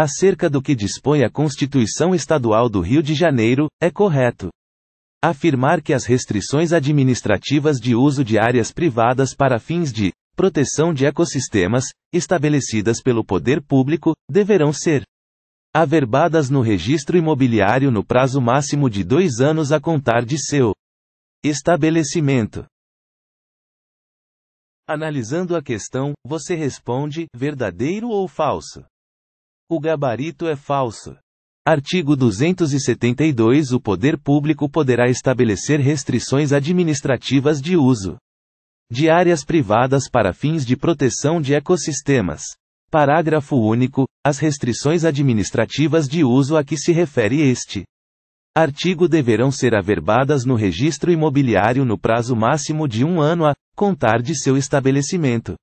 acerca do que dispõe a Constituição Estadual do Rio de Janeiro, é correto. Afirmar que as restrições administrativas de uso de áreas privadas para fins de proteção de ecossistemas, estabelecidas pelo poder público, deverão ser averbadas no registro imobiliário no prazo máximo de dois anos a contar de seu estabelecimento. Analisando a questão, você responde: verdadeiro ou falso? O gabarito é falso. Artigo 272 O poder público poderá estabelecer restrições administrativas de uso de áreas privadas para fins de proteção de ecossistemas. Parágrafo único. As restrições administrativas de uso a que se refere este artigo deverão ser averbadas no registro imobiliário no prazo máximo de um ano a contar de seu estabelecimento.